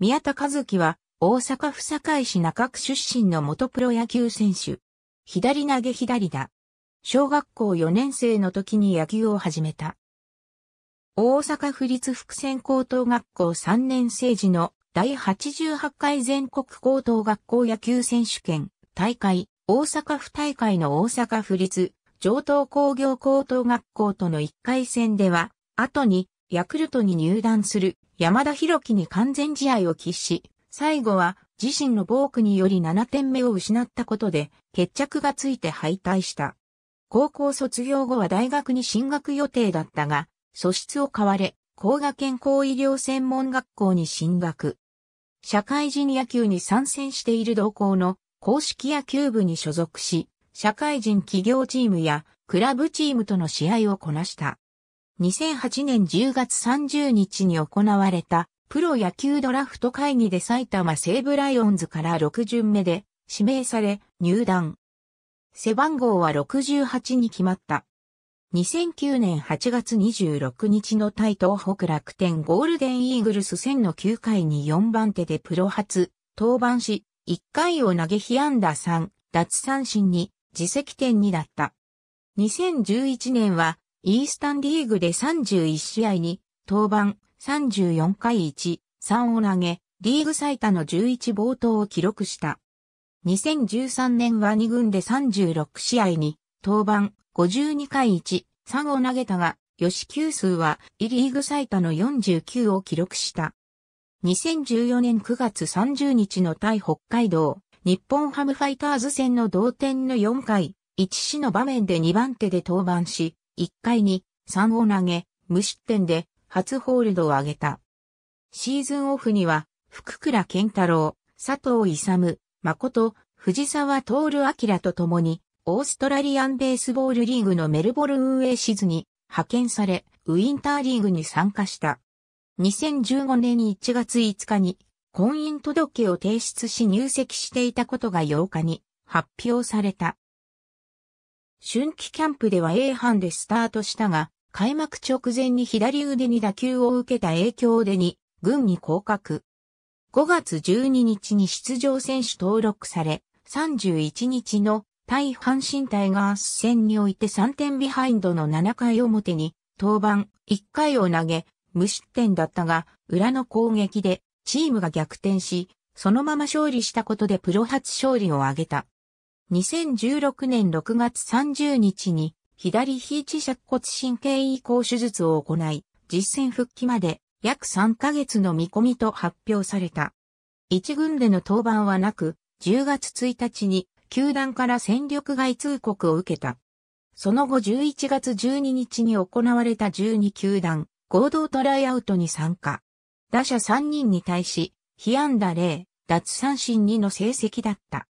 宮田和樹は、大阪府堺市中区出身の元プロ野球選手。左投げ左だ。小学校4年生の時に野球を始めた。大阪府立福専高等学校3年生時の第88回全国高等学校野球選手権大会大阪府大会の大阪府立上東工業高等学校との1回戦では、後にヤクルトに入団する山田博樹に完全試合を喫し、最後は自身のボークにより7点目を失ったことで決着がついて敗退した。高校卒業後は大学に進学予定だったが、素質を買われ、高賀健康医療専門学校に進学。社会人野球に参戦している同校の公式野球部に所属し、社会人企業チームやクラブチームとの試合をこなした。2008年10月30日に行われたプロ野球ドラフト会議で埼玉西武ライオンズから6巡目で指名され入団。背番号は68に決まった。2009年8月26日の対東北楽天ゴールデンイーグルス戦の9回に4番手でプロ初登板し、1回を投げ被安打3、奪三振に自責点2だった。2011年はイースタンリーグで31試合に登板34回1、3を投げ、リーグ最多の11冒頭を記録した。2013年は2軍で36試合に登板52回1、3を投げたが、吉球数はイリーグ最多の49を記録した。2014年9月30日の対北海道、日本ハムファイターズ戦の同点の4回、1死の場面で2番手で登板し、1回に3を投げ、無失点で初ホールドを挙げた。シーズンオフには、福倉健太郎、佐藤勇、誠、藤沢徹明と共に、オーストラリアンベースボールリーグのメルボルン運営シズに派遣され、ウィンターリーグに参加した。2015年1月5日に、婚姻届を提出し入籍していたことが8日に発表された。春季キャンプでは A 班でスタートしたが、開幕直前に左腕に打球を受けた影響でに、軍に降格。5月12日に出場選手登録され、31日の対阪神タイガース戦において3点ビハインドの7回表に、登板1回を投げ、無失点だったが、裏の攻撃でチームが逆転し、そのまま勝利したことでプロ初勝利を挙げた。2016年6月30日に左肘尺骨神経移行手術を行い、実戦復帰まで約3ヶ月の見込みと発表された。一軍での登板はなく、10月1日に球団から戦力外通告を受けた。その後11月12日に行われた12球団合同トライアウトに参加。打者3人に対し、被安打0、奪三振2の成績だった。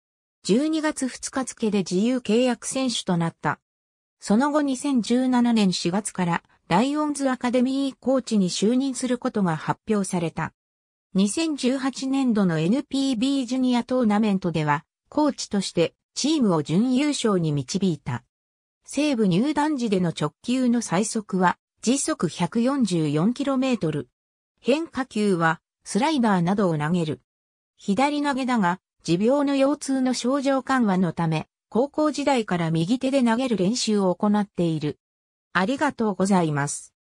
12月2日付で自由契約選手となった。その後2017年4月からライオンズアカデミーコーチに就任することが発表された。2018年度の NPB ジュニアトーナメントでは、コーチとしてチームを準優勝に導いた。西部入団時での直球の最速は時速 144km。変化球はスライダーなどを投げる。左投げだが、持病の腰痛の症状緩和のため、高校時代から右手で投げる練習を行っている。ありがとうございます。